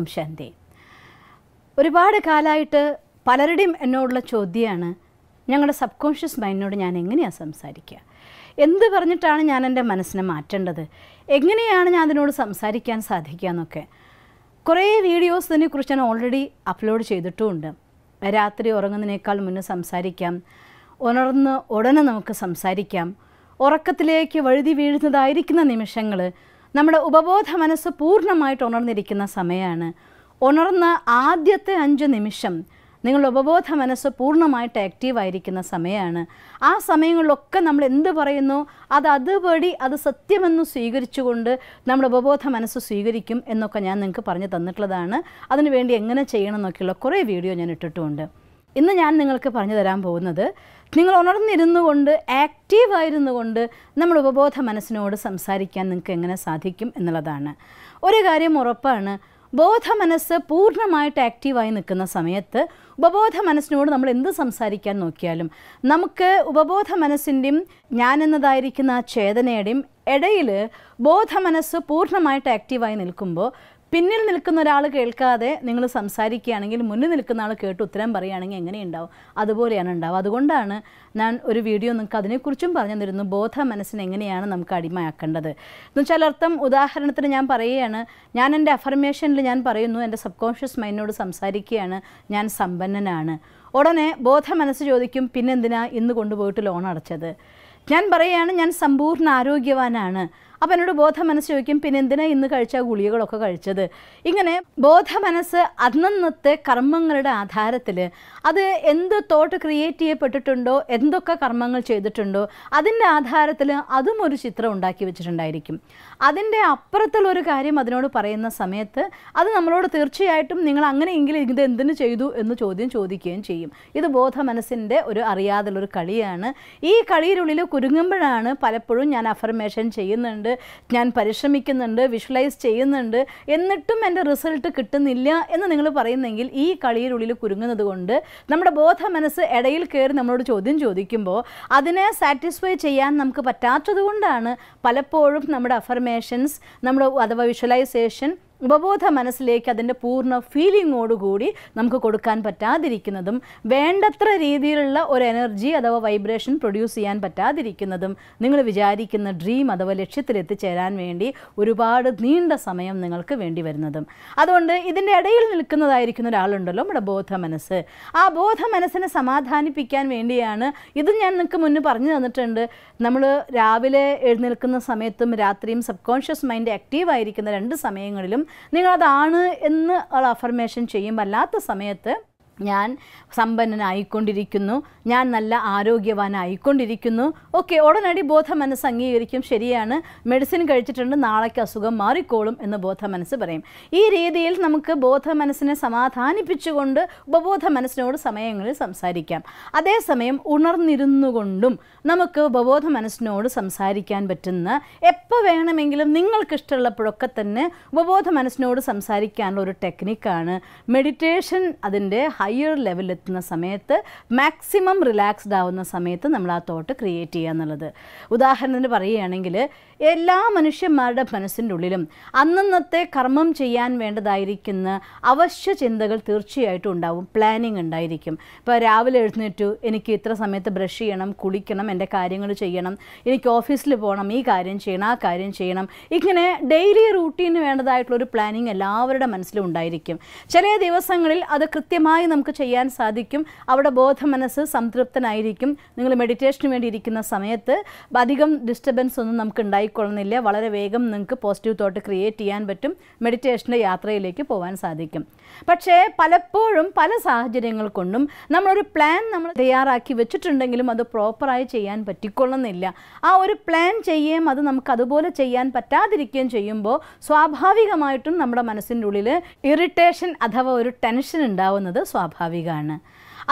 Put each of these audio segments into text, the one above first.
ഓം ശാന്തി ഒരുപാട് കാലമായിട്ട് പലരുടെയും എന്നോടുള്ള ചോദ്യമാണ് ഞങ്ങളുടെ സബ് കോൺഷ്യസ് മൈൻഡിനോട് ഞാൻ എങ്ങനെയാണ് സംസാരിക്കുക എന്ത് പറഞ്ഞിട്ടാണ് ഞാൻ എൻ്റെ മനസ്സിനെ മാറ്റേണ്ടത് എങ്ങനെയാണ് ഞാൻ അതിനോട് സംസാരിക്കാൻ സാധിക്കുക എന്നൊക്കെ കുറേ വീഡിയോസ് ഇതിനെക്കുറിച്ച് ഞാൻ ഓൾറെഡി അപ്ലോഡ് ചെയ്തിട്ടുമുണ്ട് രാത്രി ഉറങ്ങുന്നതിനേക്കാൾ മുന്നേ സംസാരിക്കാം ഉണർന്ന് ഉടനെ നമുക്ക് സംസാരിക്കാം ഉറക്കത്തിലേക്ക് വഴുതി വീഴുന്നതായിരിക്കുന്ന നിമിഷങ്ങൾ നമ്മുടെ ഉപബോധ മനസ്സ് പൂർണ്ണമായിട്ട് ഉണർന്നിരിക്കുന്ന സമയമാണ് ഉണർന്ന ആദ്യത്തെ അഞ്ച് നിമിഷം നിങ്ങൾ ഉപബോധ മനസ്സ് പൂർണ്ണമായിട്ട് ആക്റ്റീവായിരിക്കുന്ന സമയമാണ് ആ സമയങ്ങളിലൊക്കെ നമ്മൾ എന്ത് പറയുന്നു അത് അതുപടി അത് സത്യമെന്ന് സ്വീകരിച്ചുകൊണ്ട് നമ്മുടെ ഉപബോധ മനസ്സ് സ്വീകരിക്കും എന്നൊക്കെ ഞാൻ നിങ്ങൾക്ക് പറഞ്ഞു തന്നിട്ടുള്ളതാണ് അതിനുവേണ്ടി എങ്ങനെ ചെയ്യണം എന്നൊക്കെയുള്ള കുറേ വീഡിയോ ഞാൻ ഇട്ടിട്ടുമുണ്ട് ഇന്ന് ഞാൻ നിങ്ങൾക്ക് പറഞ്ഞു തരാൻ പോകുന്നത് നിങ്ങൾ ഉണർന്നിരുന്നു കൊണ്ട് ആക്റ്റീവായിരുന്നു കൊണ്ട് നമ്മൾ ഉപബോധ മനസ്സിനോട് സംസാരിക്കാൻ നിങ്ങൾക്ക് എങ്ങനെ സാധിക്കും എന്നുള്ളതാണ് ഒരു കാര്യം ഉറപ്പാണ് ബോധ മനസ്സ് പൂർണ്ണമായിട്ട് ആക്റ്റീവായി നിൽക്കുന്ന സമയത്ത് ഉപബോധ മനസ്സിനോട് നമ്മൾ എന്ത് സംസാരിക്കാൻ നോക്കിയാലും നമുക്ക് ഉപബോധ മനസ്സിൻ്റെയും ഞാനെന്നതായിരിക്കുന്ന ആ ചേതനയുടെയും ഇടയിൽ ബോധ മനസ്സ് പൂർണ്ണമായിട്ട് ആക്റ്റീവായി നിൽക്കുമ്പോൾ പിന്നിൽ നിൽക്കുന്ന ഒരാൾ കേൾക്കാതെ നിങ്ങൾ സംസാരിക്കുകയാണെങ്കിൽ മുന്നിൽ നിൽക്കുന്ന ആൾ കേട്ട് ഉത്തരം പറയുകയാണെങ്കിൽ എങ്ങനെയുണ്ടാവും അതുപോലെയാണ് ഉണ്ടാവുക അതുകൊണ്ടാണ് ഞാൻ ഒരു വീഡിയോ നിങ്ങൾക്ക് അതിനെക്കുറിച്ചും പറഞ്ഞു തന്നിരുന്നു ബോധ മനസ്സിനെ എങ്ങനെയാണ് നമുക്ക് അടിമയാക്കേണ്ടത് എന്ന് വെച്ചാൽ അർത്ഥം ഉദാഹരണത്തിന് ഞാൻ പറയുകയാണ് ഞാൻ എൻ്റെ അഫർമേഷനിൽ ഞാൻ പറയുന്നു എൻ്റെ സബ് കോൺഷ്യസ് മൈൻഡിനോട് സംസാരിക്കുകയാണ് ഞാൻ സമ്പന്നനാണ് ഉടനെ ബോധ മനസ്സ് ചോദിക്കും പിന്നെന്തിനാ ഇന്ന് കൊണ്ടുപോയിട്ട് ലോൺ അടച്ചത് ഞാൻ പറയുകയാണ് ഞാൻ സമ്പൂർണ്ണ ആരോഗ്യവാനാണ് അപ്പോൾ എന്നോട് ബോധ മനസ്സ് ചോദിക്കും പിന്നെ എന്തിനാ ഇന്ന് കഴിച്ച ഗുളികകളൊക്കെ കഴിച്ചത് ഇങ്ങനെ ബോധ മനസ്സ് അന്നന്നത്തെ കർമ്മങ്ങളുടെ ആധാരത്തിൽ അത് എന്ത് തോട്ട് ക്രിയേറ്റ് ചെയ്യപ്പെട്ടിട്ടുണ്ടോ എന്തൊക്കെ കർമ്മങ്ങൾ ചെയ്തിട്ടുണ്ടോ അതിൻ്റെ ആധാരത്തിൽ അതും ഒരു ചിത്രം ഉണ്ടാക്കി വെച്ചിട്ടുണ്ടായിരിക്കും അതിൻ്റെ അപ്പുറത്തുള്ളൊരു കാര്യം അതിനോട് പറയുന്ന സമയത്ത് അത് നമ്മളോട് തീർച്ചയായിട്ടും നിങ്ങൾ അങ്ങനെയെങ്കിലും ഇത് എന്തിനു ചെയ്തു എന്ന് ചോദ്യം ചോദിക്കുകയും ചെയ്യും ഇത് ബോധ മനസ്സിൻ്റെ ഒരു അറിയാതുള്ളൊരു കളിയാണ് ഈ കളിയിലുള്ളിൽ കുരുങ്ങുമ്പോഴാണ് പലപ്പോഴും ഞാൻ അഫർമേഷൻ ചെയ്യുന്നുണ്ട് ചെയ്യുന്നുണ്ട് ഞാൻ പരിശ്രമിക്കുന്നുണ്ട് വിഷ്വലൈസ് ചെയ്യുന്നുണ്ട് എന്നിട്ടും എൻ്റെ റിസൾട്ട് കിട്ടുന്നില്ല എന്ന് നിങ്ങൾ പറയുന്നെങ്കിൽ ഈ കളിയിലുള്ളിൽ കുരുങ്ങുന്നത് കൊണ്ട് നമ്മുടെ ബോധ മനസ്സ് ഇടയിൽ കയറി നമ്മളോട് ചോദ്യം ചോദിക്കുമ്പോൾ അതിനെ സാറ്റിസ്ഫൈ ചെയ്യാൻ നമുക്ക് പറ്റാത്തത് കൊണ്ടാണ് പലപ്പോഴും നമ്മുടെ അഫർമേഷൻസ് നമ്മുടെ അഥവാ വിഷ്വലൈസേഷൻ ഉപബോധ മനസ്സിലേക്ക് അതിൻ്റെ പൂർണ്ണ ഫീലിങ്ങോടുകൂടി നമുക്ക് കൊടുക്കാൻ പറ്റാതിരിക്കുന്നതും വേണ്ടത്ര രീതിയിലുള്ള ഒരു എനർജി അഥവാ വൈബ്രേഷൻ പ്രൊഡ്യൂസ് ചെയ്യാൻ പറ്റാതിരിക്കുന്നതും നിങ്ങൾ വിചാരിക്കുന്ന ഡ്രീം അഥവാ ലക്ഷ്യത്തിൽ എത്തിച്ചേരാൻ വേണ്ടി ഒരുപാട് നീണ്ട സമയം നിങ്ങൾക്ക് വേണ്ടി വരുന്നതും അതുകൊണ്ട് ഇതിൻ്റെ ഇടയിൽ നിൽക്കുന്നതായിരിക്കുന്ന ഒരാളുണ്ടല്ലോ നമ്മുടെ ബോധ മനസ്സ് ആ ബോധ മനസ്സിനെ സമാധാനിപ്പിക്കാൻ വേണ്ടിയാണ് ഇത് ഞാൻ നിങ്ങൾക്ക് മുന്നേ പറഞ്ഞു തന്നിട്ടുണ്ട് നമ്മൾ രാവിലെ എഴുന്നേൽക്കുന്ന സമയത്തും രാത്രിയും സബ് കോൺഷ്യസ് മൈൻഡ് ആക്റ്റീവ് ആയിരിക്കുന്ന രണ്ട് സമയങ്ങളിലും നിങ്ങളതാണ് എന്ന് അഫർമേഷൻ ചെയ്യും അല്ലാത്ത സമയത്ത് ഞാൻ സമ്പന്നനായിക്കൊണ്ടിരിക്കുന്നു ഞാൻ നല്ല ആരോഗ്യവാനായിക്കൊണ്ടിരിക്കുന്നു ഓക്കെ ഉടനടി ബോധ മനസ്സ് അംഗീകരിക്കും ശരിയാണ് മെഡിസിൻ കഴിച്ചിട്ടുണ്ട് നാളേക്ക് അസുഖം മാറിക്കോളും എന്ന് ബോധ മനസ്സ് പറയും ഈ രീതിയിൽ നമുക്ക് ബോധ മനസ്സിനെ സമാധാനിപ്പിച്ചുകൊണ്ട് ഉപബോധ മനസ്സിനോട് സമയങ്ങളിൽ സംസാരിക്കാം അതേസമയം ഉണർന്നിരുന്നുകൊണ്ടും നമുക്ക് ഉപബോധ മനസ്സിനോട് സംസാരിക്കാൻ പറ്റുന്ന എപ്പോൾ വേണമെങ്കിലും നിങ്ങൾക്കിഷ്ടമുള്ളപ്പോഴൊക്കെ തന്നെ ഉപബോധ മനസ്സിനോട് സംസാരിക്കാനുള്ള ഒരു ടെക്നിക്കാണ് മെഡിറ്റേഷൻ അതിൻ്റെ ഹൈ ഹയർ ലെവലെത്തുന്ന സമയത്ത് മാക്സിമം റിലാക്സ്ഡ് ആവുന്ന സമയത്ത് നമ്മൾ ആ തോട്ട് ക്രിയേറ്റ് ചെയ്യുക എന്നുള്ളത് ഉദാഹരണത്തിന് പറയുകയാണെങ്കിൽ എല്ലാ മനുഷ്യന്മാരുടെ മനസ്സിൻ്റെ ഉള്ളിലും അന്നന്നത്തെ കർമ്മം ചെയ്യാൻ വേണ്ടതായിരിക്കുന്ന അവശ്യ ചിന്തകൾ തീർച്ചയായിട്ടും ഉണ്ടാവും പ്ലാനിങ് ഉണ്ടായിരിക്കും ഇപ്പോൾ രാവിലെ എഴുന്നേറ്റു എനിക്ക് ഇത്ര സമയത്ത് ബ്രഷ് ചെയ്യണം കുളിക്കണം എൻ്റെ കാര്യങ്ങൾ ചെയ്യണം എനിക്ക് ഓഫീസിൽ പോകണം ഈ കാര്യം ചെയ്യണം ആ കാര്യം ചെയ്യണം ഇങ്ങനെ ഡെയിലി റൂട്ടീന് വേണ്ടതായിട്ടുള്ളൊരു പ്ലാനിങ് എല്ലാവരുടെ മനസ്സിലും ഉണ്ടായിരിക്കും ചില ദിവസങ്ങളിൽ അത് കൃത്യമായി നമുക്ക് ചെയ്യാൻ സാധിക്കും അവിടെ ബോധ മനസ്സ് സംതൃപ്തനായിരിക്കും നിങ്ങൾ മെഡിറ്റേഷന് വേണ്ടി ഇരിക്കുന്ന സമയത്ത് അധികം ഡിസ്റ്റർബൻസ് ഒന്നും നമുക്ക് ഉണ്ടായി കൈക്കൊള്ളുന്നില്ല വളരെ വേഗം നിങ്ങൾക്ക് പോസിറ്റീവ് തോട്ട് ക്രിയേറ്റ് ചെയ്യാൻ പറ്റും മെഡിറ്റേഷൻ്റെ യാത്രയിലേക്ക് പോകാൻ സാധിക്കും പക്ഷേ പലപ്പോഴും പല സാഹചര്യങ്ങൾ കൊണ്ടും നമ്മളൊരു പ്ലാൻ നമ്മൾ തയ്യാറാക്കി വെച്ചിട്ടുണ്ടെങ്കിലും അത് പ്രോപ്പറായി ചെയ്യാൻ പറ്റിക്കൊള്ളുന്നില്ല ആ ഒരു പ്ലാൻ ചെയ്യുകയും അത് നമുക്ക് അതുപോലെ ചെയ്യാൻ പറ്റാതിരിക്കുകയും ചെയ്യുമ്പോൾ സ്വാഭാവികമായിട്ടും നമ്മുടെ മനസ്സിൻ്റെ ഉള്ളിൽ ഇറിറ്റേഷൻ അഥവാ ഒരു ടെൻഷൻ ഉണ്ടാവുന്നത് സ്വാഭാവികമാണ്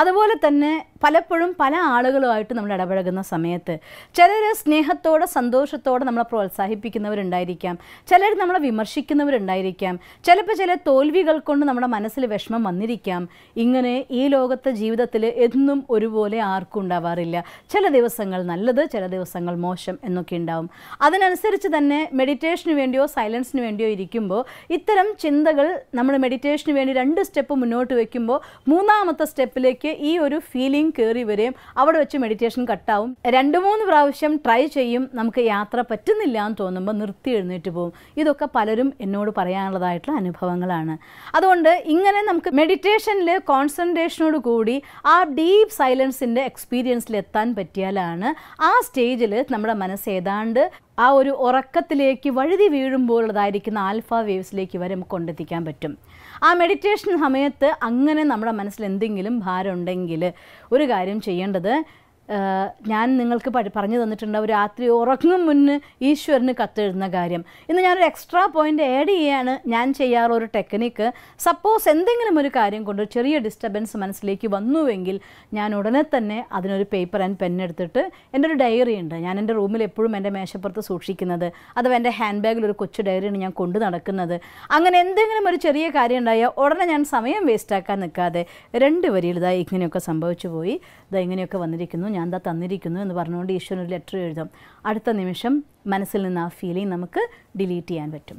അതുപോലെ തന്നെ പലപ്പോഴും പല ആളുകളുമായിട്ട് നമ്മൾ ഇടപഴകുന്ന സമയത്ത് ചിലർ സ്നേഹത്തോടെ സന്തോഷത്തോടെ നമ്മളെ പ്രോത്സാഹിപ്പിക്കുന്നവരുണ്ടായിരിക്കാം ചിലർ നമ്മളെ വിമർശിക്കുന്നവരുണ്ടായിരിക്കാം ചിലപ്പോൾ ചില തോൽവികൾ കൊണ്ട് നമ്മുടെ മനസ്സിൽ വിഷമം വന്നിരിക്കാം ഇങ്ങനെ ഈ ലോകത്തെ ജീവിതത്തിൽ എന്നും ഒരുപോലെ ആർക്കും ഉണ്ടാവാറില്ല ചില ദിവസങ്ങൾ നല്ലത് ചില ദിവസങ്ങൾ മോശം എന്നൊക്കെ ഉണ്ടാവും അതിനനുസരിച്ച് തന്നെ മെഡിറ്റേഷന് വേണ്ടിയോ സൈലൻസിന് വേണ്ടിയോ ഇരിക്കുമ്പോൾ ഇത്തരം ചിന്തകൾ നമ്മൾ മെഡിറ്റേഷന് വേണ്ടി രണ്ട് സ്റ്റെപ്പ് മുന്നോട്ട് വയ്ക്കുമ്പോൾ മൂന്നാമത്തെ സ്റ്റെപ്പിലേക്ക് ഈ ഒരു ഫീലിംഗ് ട്രെയിൻ കയറി വരെയും അവിടെ വെച്ച് മെഡിറ്റേഷൻ കട്ടാവും രണ്ട് മൂന്ന് പ്രാവശ്യം ട്രൈ ചെയ്യും നമുക്ക് യാത്ര പറ്റുന്നില്ല എന്ന് തോന്നുമ്പോൾ നിർത്തി എഴുന്നേറ്റ് പോകും ഇതൊക്കെ പലരും എന്നോട് പറയാനുള്ളതായിട്ടുള്ള അനുഭവങ്ങളാണ് അതുകൊണ്ട് ഇങ്ങനെ നമുക്ക് മെഡിറ്റേഷനിൽ കോൺസെൻട്രേഷനോട് കൂടി ആ ഡീപ്പ് സൈലൻസിൻ്റെ എക്സ്പീരിയൻസിൽ എത്താൻ പറ്റിയാലാണ് ആ സ്റ്റേജിൽ നമ്മുടെ മനസ്സ് ഏതാണ്ട് ആ ഒരു ഉറക്കത്തിലേക്ക് വഴുതി വീഴുമ്പോഴുള്ളതായിരിക്കുന്ന ആൽഫ വേവ്സിലേക്ക് വരെ നമുക്ക് കൊണ്ടെത്തിക്കാൻ പറ്റും ആ മെഡിറ്റേഷൻ സമയത്ത് അങ്ങനെ നമ്മുടെ മനസ്സിൽ എന്തെങ്കിലും ഭാരം ഒരു കാര്യം ചെയ്യേണ്ടത് ഞാൻ നിങ്ങൾക്ക് പറഞ്ഞു തന്നിട്ടുണ്ട് ഒരു രാത്രി ഉറങ്ങും മുന്ന് ഈശ്വരന് കത്തെഴുതുന്ന കാര്യം ഇന്ന് ഞാനൊരു എക്സ്ട്രാ പോയിൻ്റ് ആഡ് ചെയ്യാണ് ഞാൻ ചെയ്യാറുള്ള ഒരു ടെക്നിക്ക് സപ്പോസ് എന്തെങ്കിലും ഒരു കാര്യം കൊണ്ട് ചെറിയ ഡിസ്റ്റർബൻസ് മനസ്സിലേക്ക് വന്നുവെങ്കിൽ ഞാൻ ഉടനെ തന്നെ അതിനൊരു പേപ്പർ ആൻഡ് പെൻ എടുത്തിട്ട് എൻ്റെ ഒരു ഡയറി ഉണ്ട് ഞാൻ എൻ്റെ റൂമിൽ എപ്പോഴും എൻ്റെ മേശപ്പുറത്ത് സൂക്ഷിക്കുന്നത് അഥവാ എൻ്റെ ഹാൻഡ് ബാഗിൽ ഒരു കൊച്ചു ഡയറിയാണ് ഞാൻ കൊണ്ടു നടക്കുന്നത് അങ്ങനെ എന്തെങ്കിലും ഒരു ചെറിയ കാര്യം ഉണ്ടായാൽ ഉടനെ ഞാൻ സമയം വേസ്റ്റാക്കാൻ നിൽക്കാതെ രണ്ട് വരിയിൽ ഇതാ ഇങ്ങനെയൊക്കെ സംഭവിച്ചു പോയി ഇതാ ഇങ്ങനെയൊക്കെ വന്നിരിക്കുന്നു ഞാൻ എന്താ തന്നിരിക്കുന്നു എന്ന് പറഞ്ഞുകൊണ്ട് ഈശ്വരൻ ഒരു ലെറ്റർ എഴുതും അടുത്ത നിമിഷം മനസ്സിൽ നിന്ന് ആ ഫീലിംഗ് നമുക്ക് ഡിലീറ്റ് ചെയ്യാൻ പറ്റും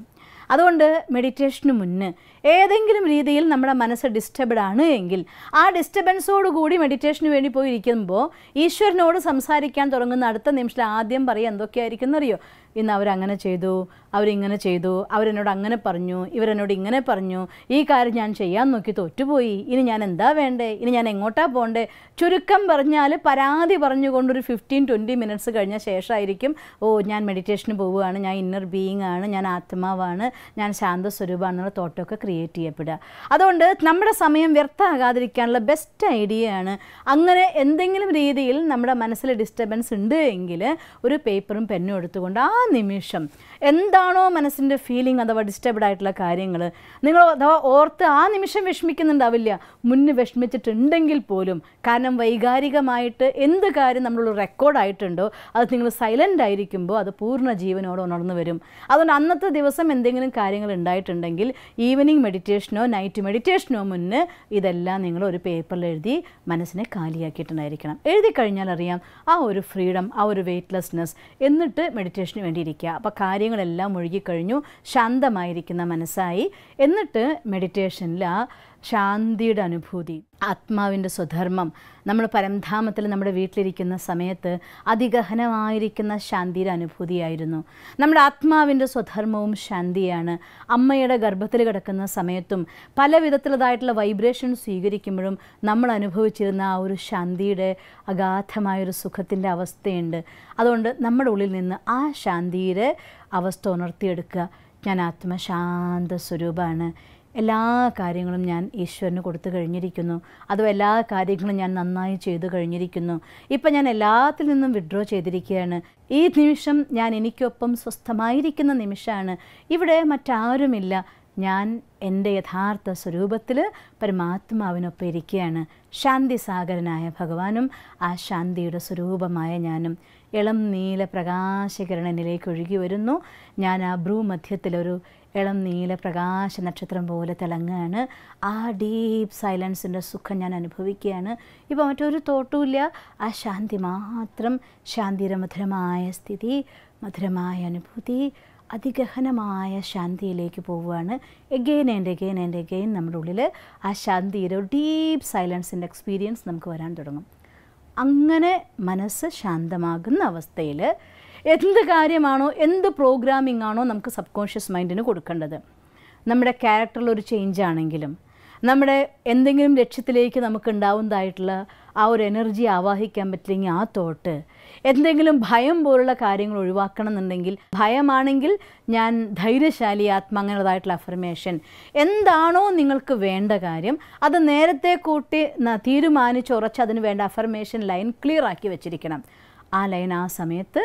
അതുകൊണ്ട് മെഡിറ്റേഷന് മുന്നേ ഏതെങ്കിലും രീതിയിൽ നമ്മുടെ മനസ്സ് ഡിസ്റ്റർബ്ഡ് ആണ് എങ്കിൽ ആ ഡിസ്റ്റർബൻസോടുകൂടി മെഡിറ്റേഷന് വേണ്ടി പോയിരിക്കുമ്പോൾ ഈശ്വരനോട് സംസാരിക്കാൻ തുടങ്ങുന്ന അടുത്ത നിമിഷത്തിൽ ആദ്യം പറയുക എന്തൊക്കെയായിരിക്കും എന്നറിയോ ഇന്ന് അവരങ്ങനെ ചെയ്തു അവരിങ്ങനെ ചെയ്തു അവരെന്നോട് അങ്ങനെ പറഞ്ഞു ഇവരെന്നോട് ഇങ്ങനെ പറഞ്ഞു ഈ കാര്യം ഞാൻ ചെയ്യാൻ നോക്കി തോറ്റുപോയി ഇനി ഞാൻ എന്താ വേണ്ടേ ഇനി ഞാൻ എങ്ങോട്ടാ പോകണ്ടേ ചുരുക്കം പറഞ്ഞാൽ പരാതി പറഞ്ഞുകൊണ്ടൊരു ഫിഫ്റ്റീൻ ട്വൻറ്റി മിനിറ്റ്സ് കഴിഞ്ഞ ശേഷമായിരിക്കും ഓ ഞാൻ മെഡിറ്റേഷന് പോവുകയാണ് ഞാൻ ഇന്നർ ബീയിങ് ആണ് ഞാൻ ആത്മാവാണ് ഞാൻ ശാന്തസ്വരൂപമാണെന്നുള്ള തോട്ടമൊക്കെ ക്രിയേറ്റ് ചെയ്യപ്പെടുക അതുകൊണ്ട് നമ്മുടെ സമയം വ്യർത്ഥമാകാതിരിക്കാനുള്ള ബെസ്റ്റ് ഐഡിയയാണ് അങ്ങനെ എന്തെങ്കിലും രീതിയിൽ നമ്മുടെ മനസ്സിൽ ഡിസ്റ്റർബൻസ് ഉണ്ട് എങ്കിൽ ഒരു പേപ്പറും പെന്നും എടുത്തുകൊണ്ട് ആ निमिषम എന്താണോ മനസ്സിൻ്റെ ഫീലിംഗ് അഥവാ ഡിസ്റ്റർബ്ഡ് ആയിട്ടുള്ള കാര്യങ്ങൾ നിങ്ങൾ അഥവാ ഓർത്ത് ആ നിമിഷം വിഷമിക്കുന്നുണ്ടാവില്ല മുന്നേ വിഷമിച്ചിട്ടുണ്ടെങ്കിൽ പോലും കാരണം വൈകാരികമായിട്ട് എന്ത് കാര്യം നമ്മളൊരു റെക്കോർഡായിട്ടുണ്ടോ അത് നിങ്ങൾ സൈലൻ്റ് ആയിരിക്കുമ്പോൾ അത് പൂർണ്ണ ജീവനോട് ഉണർന്നു വരും അതുകൊണ്ട് അന്നത്തെ ദിവസം എന്തെങ്കിലും കാര്യങ്ങൾ ഉണ്ടായിട്ടുണ്ടെങ്കിൽ ഈവനിങ് മെഡിറ്റേഷനോ നൈറ്റ് മെഡിറ്റേഷനോ മുന്നേ ഇതെല്ലാം നിങ്ങൾ ഒരു പേപ്പറിൽ എഴുതി മനസ്സിനെ കാലിയാക്കിയിട്ടുണ്ടായിരിക്കണം എഴുതി കഴിഞ്ഞാൽ അറിയാം ആ ഒരു ഫ്രീഡം ആ ഒരു വെയ്റ്റ്ലെസ്നെസ് എന്നിട്ട് മെഡിറ്റേഷന് വേണ്ടിയിരിക്കുക അപ്പോൾ കാര്യം കാര്യങ്ങളെല്ലാം ഒഴുകിക്കഴിഞ്ഞു ശാന്തമായിരിക്കുന്ന മനസ്സായി എന്നിട്ട് മെഡിറ്റേഷനിൽ ആ ശാന്തിയുടെ അനുഭൂതി ആത്മാവിൻ്റെ സ്വധർമ്മം നമ്മൾ പരംധാമത്തിൽ നമ്മുടെ വീട്ടിലിരിക്കുന്ന സമയത്ത് അതിഗഹനമായിരിക്കുന്ന ശാന്തിയുടെ അനുഭൂതിയായിരുന്നു നമ്മുടെ ആത്മാവിൻ്റെ സ്വധർമ്മവും ശാന്തിയാണ് അമ്മയുടെ ഗർഭത്തിൽ കിടക്കുന്ന സമയത്തും പല വിധത്തിലതായിട്ടുള്ള വൈബ്രേഷൻ സ്വീകരിക്കുമ്പോഴും നമ്മൾ അനുഭവിച്ചിരുന്ന ആ ഒരു ശാന്തിയുടെ അഗാധമായൊരു സുഖത്തിൻ്റെ അവസ്ഥയുണ്ട് അതുകൊണ്ട് നമ്മുടെ ഉള്ളിൽ നിന്ന് ആ ശാന്തിയുടെ അവസ്ഥ ഉണർത്തിയെടുക്കുക ഞാൻ ആത്മശാന്ത സ്വരൂപമാണ് എല്ലാ കാര്യങ്ങളും ഞാൻ ഈശ്വരന് കൊടുത്തു കഴിഞ്ഞിരിക്കുന്നു അതും എല്ലാ കാര്യങ്ങളും ഞാൻ നന്നായി ചെയ്തു കഴിഞ്ഞിരിക്കുന്നു ഇപ്പം ഞാൻ എല്ലാത്തിൽ നിന്നും വിഡ്രോ ചെയ്തിരിക്കുകയാണ് ഈ നിമിഷം ഞാൻ എനിക്കൊപ്പം സ്വസ്ഥമായിരിക്കുന്ന നിമിഷമാണ് ഇവിടെ മറ്റാരുമില്ല ഞാൻ എൻ്റെ യഥാർത്ഥ സ്വരൂപത്തിൽ പരമാത്മാവിനൊപ്പം ഇരിക്കുകയാണ് ശാന്തി സാഗരനായ ഭഗവാനും ആ ശാന്തിയുടെ സ്വരൂപമായ ഞാനും ഇളം നീല പ്രകാശകിരണനിലേക്ക് ഒഴുകി വരുന്നു ഞാൻ ആ ഭ്രൂമധ്യത്തിലൊരു ഇളം നീല പ്രകാശ നക്ഷത്രം പോലെ തിളങ്ങുകയാണ് ആ ഡീപ്പ് സൈലൻസിൻ്റെ സുഖം ഞാൻ അനുഭവിക്കുകയാണ് ഇപ്പോൾ മറ്റൊരു തോട്ടുമില്ല ആ ശാന്തി മാത്രം ശാന്തിരമധുരമായ സ്ഥിതി മധുരമായ അനുഭൂതി അതിഗഹനമായ ശാന്തിയിലേക്ക് പോവുകയാണ് again and again and again നമ്മുടെ ഉള്ളിൽ ആ ശാന്തിയുടെ ഒരു ഡീപ്പ് സൈലൻസിൻ്റെ എക്സ്പീരിയൻസ് നമുക്ക് വരാൻ തുടങ്ങും അങ്ങനെ മനസ്സ് ശാന്തമാകുന്ന അവസ്ഥയിൽ എന്ത് കാര്യമാണോ എന്ത് പ്രോഗ്രാമിംഗ് ആണോ നമുക്ക് സബ് കോൺഷ്യസ് മൈൻഡിന് കൊടുക്കേണ്ടത് നമ്മുടെ ക്യാരക്ടറിൽ ഒരു ചേഞ്ച് ആണെങ്കിലും നമ്മുടെ എന്തെങ്കിലും ലക്ഷ്യത്തിലേക്ക് നമുക്ക് ഉണ്ടാവുന്നതായിട്ടുള്ള ആ ഒരു എനർജി ആവാഹിക്കാൻ പറ്റില്ലെങ്കിൽ ആ തോട്ട് എന്തെങ്കിലും ഭയം പോലുള്ള കാര്യങ്ങൾ ഒഴിവാക്കണം എന്നുണ്ടെങ്കിൽ ഭയമാണെങ്കിൽ ഞാൻ ധൈര്യശാലി ആത്മ അങ്ങനെതായിട്ടുള്ള അഫർമേഷൻ എന്താണോ നിങ്ങൾക്ക് വേണ്ട കാര്യം അത് നേരത്തെ കൂട്ടി തീരുമാനിച്ച് ഉറച്ച് അതിന് വേണ്ട അഫർമേഷൻ ലൈൻ ക്ലിയർ ആക്കി വെച്ചിരിക്കണം ആ ലൈൻ ആ സമയത്ത്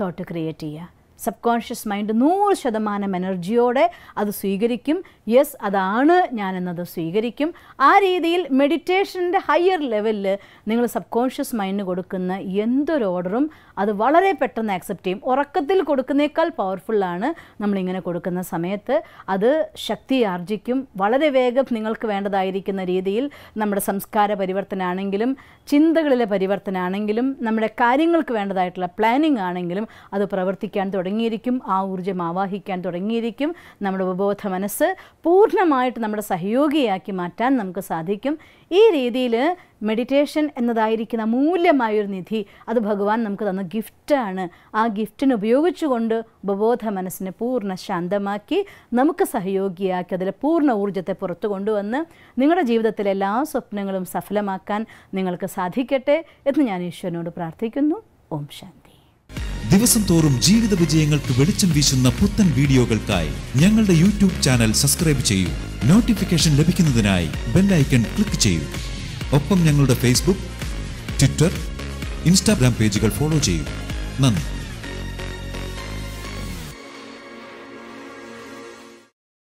തോട്ട് ക്രിയേറ്റ് ചെയ്യുക സബ് കോൺഷ്യസ് മൈൻഡ് നൂറ് ശതമാനം എനർജിയോടെ അത് സ്വീകരിക്കും യെസ് അതാണ് ഞാനെന്നത് സ്വീകരിക്കും ആ രീതിയിൽ മെഡിറ്റേഷൻ്റെ ഹയർ ലെവലിൽ നിങ്ങൾ സബ് കോൺഷ്യസ് മൈൻഡിന് കൊടുക്കുന്ന എന്തൊരു ഓർഡറും അത് വളരെ പെട്ടെന്ന് ആക്സെപ്റ്റ് ചെയ്യും ഉറക്കത്തിൽ കൊടുക്കുന്നേക്കാൾ പവർഫുള്ളാണ് നമ്മളിങ്ങനെ കൊടുക്കുന്ന സമയത്ത് അത് ശക്തി ആർജിക്കും വളരെ വേഗം നിങ്ങൾക്ക് വേണ്ടതായിരിക്കുന്ന രീതിയിൽ നമ്മുടെ സംസ്കാര പരിവർത്തനമാണെങ്കിലും ചിന്തകളിലെ പരിവർത്തനമാണെങ്കിലും നമ്മുടെ കാര്യങ്ങൾക്ക് വേണ്ടതായിട്ടുള്ള പ്ലാനിങ് ആണെങ്കിലും അത് പ്രവർത്തിക്കാൻ തുടങ്ങി തുടങ്ങിയിരിക്കും ആ ഊർജ്ജം ആവാഹിക്കാൻ തുടങ്ങിയിരിക്കും നമ്മുടെ ഉപബോധ മനസ്സ് പൂർണ്ണമായിട്ട് നമ്മുടെ സഹയോഗിയാക്കി മാറ്റാൻ നമുക്ക് സാധിക്കും ഈ രീതിയിൽ മെഡിറ്റേഷൻ എന്നതായിരിക്കുന്ന മൂല്യമായൊരു നിധി അത് ഭഗവാൻ നമുക്ക് തന്ന ഗിഫ്റ്റാണ് ആ ഗിഫ്റ്റിനെ ഉപയോഗിച്ചുകൊണ്ട് ഉപബോധ മനസ്സിനെ പൂർണ്ണ ശാന്തമാക്കി നമുക്ക് സഹയോഗിയാക്കി അതിലെ പൂർണ്ണ ഊർജ്ജത്തെ പുറത്തു കൊണ്ടുവന്ന് നിങ്ങളുടെ ജീവിതത്തിലെ എല്ലാ സ്വപ്നങ്ങളും സഫലമാക്കാൻ നിങ്ങൾക്ക് സാധിക്കട്ടെ എന്ന് ഞാൻ ഈശ്വരനോട് പ്രാർത്ഥിക്കുന്നു ഓം ശാന്തി ദിവസം തോറും ജീവിത വിജയങ്ങൾക്ക് വെളിച്ചം വീശുന്ന പുത്തൻ വീഡിയോകൾക്കായി ഞങ്ങളുടെ യൂട്യൂബ് ചാനൽ സബ്സ്ക്രൈബ് ചെയ്യൂ നോട്ടിഫിക്കേഷൻ ലഭിക്കുന്നതിനായി ബെല്ലൈക്കൺ ക്ലിക്ക് ചെയ്യൂ ഒപ്പം ഞങ്ങളുടെ ഫേസ്ബുക്ക് ട്വിറ്റർ ഇൻസ്റ്റാഗ്രാം പേജുകൾ ഫോളോ ചെയ്യൂ നന്ദി